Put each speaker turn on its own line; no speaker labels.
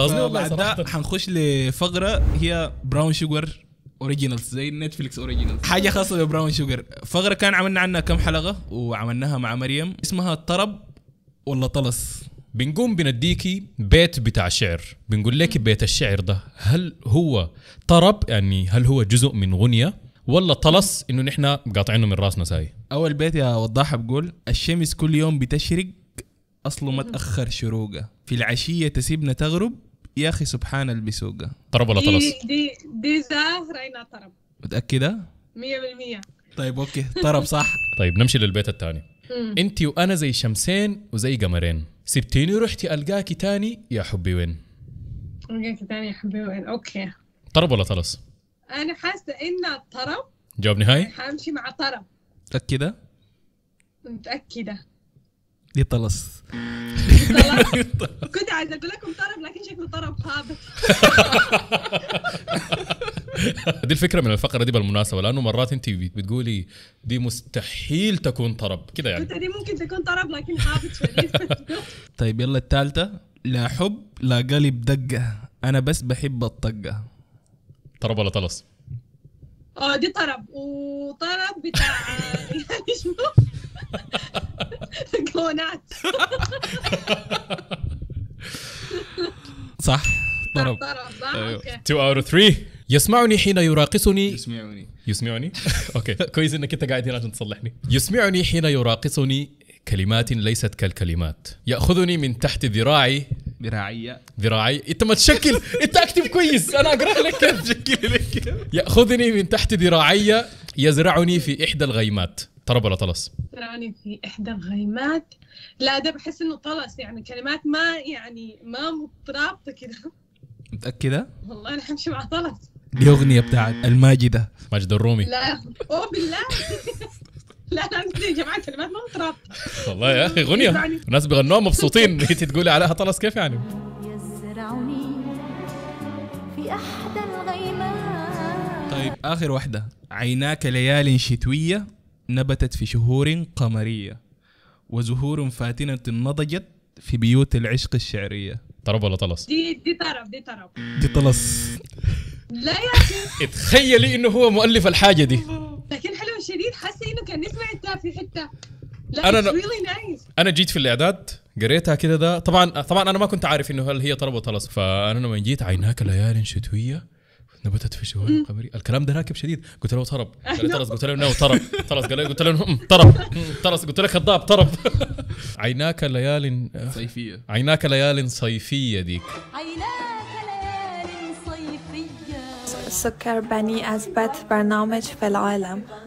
قصدي بعد ده حنخش لفقره هي براون شوجر اوريجينالز زي نتفليكس اوريجينالز حاجه خاصه ببراون شوجر فقره كان عملنا عنها كم حلقه وعملناها مع مريم اسمها طرب ولا طلس بنقوم بنديكي بيت بتاع شعر بنقول لك بيت الشعر ده هل هو طرب يعني هل هو جزء من غنية ولا طلس انه نحن قاطعينه من راسنا ساي اول بيت يا وضاحه بقول الشمس كل يوم بتشرق اصله ما تاخر شروقه في العشيه تسيبنا تغرب يا اخي سبحان اللي بيسوقها طرب ولا طرس؟ دي دي, دي ظاهره انها طرب متاكده؟ 100% طيب اوكي طرب صح طيب نمشي للبيت الثاني انت وانا زي شمسين وزي قمرين سبتيني ورحتي القاكي تاني يا حبي وين؟ القاكي تاني يا حبي وين اوكي طرب ولا طرس؟ انا حاسه انها طرب جواب نهائي؟ حامشي مع طرب متاكده؟ متاكده دي طلس كنت عايز اقول لكم طرب لكن شكله طرب خابط دي الفكره من الفقره دي بالمناسبه لانه مرات انت بتقولي دي مستحيل تكون طرب كده يعني دي ممكن تكون طرب لكن خابط طيب يلا الثالثه لا حب لا قلب دقه انا بس بحب الطقه طرب ولا طلس؟ اه دي طرب وطرب بتاع ايقونات صح ضرب تو 2 اوت 3 يسمعني حين يراقصني يسمعني يسمعني اوكي كويس انك انت قاعد هنا عشان تصلحني يسمعني حين يراقصني كلمات ليست كالكلمات ياخذني من تحت ذراعي ذراعية ذراعي انت ما تشكل انت اكتب كويس انا اقرا لك كيف تشكل لك ياخذني من تحت ذراعي يزرعني في احدى الغيمات طرب ولا طلس؟ تراني في إحدى الغيمات لا ده بحس إنه طلس يعني كلمات ما يعني ما مترابطة كده متأكدة؟ والله أنا حمشي مع طلس
دي أغنية بتاعت
الماجدة ماجد الرومي لا أوه بالله لا لا يا جماعه كلمات ما مترابطه والله يا اخي اغنيه يعني الناس بيغنوها مبسوطين انت تقولي عليها طلس كيف يعني يزرعني في احدى الغيمات طيب اخر واحده عيناك ليال شتويه نبتت في شهور قمرية وزهور فاتنة نضجت في بيوت العشق الشعرية طرب ولا طلس؟ دي دي طرب دي طرب دي طلس لا يا اخي تخيلي انه هو مؤلف الحاجة دي لكن حلو شديد حاسة انه كان انت في حتة لا انا really nice. انا جيت في الاعداد قريتها كده ده طبعا طبعا انا ما كنت عارف انه هل هي طرب وطلس فانا لما جيت عيناك ليال شتويه نبتت في شوارع قمري الكلام ده راكب شديد قلت له طرب أيوه. قال لي قلت له انه طرب طرس قال لي قلت له طرب طرس قلت له كذاب طرب عيناك ليال صيفيه عيناك ليال صيفيه ديك عيناك ليال صيفيه سكر بني اثبت برنامج في العالم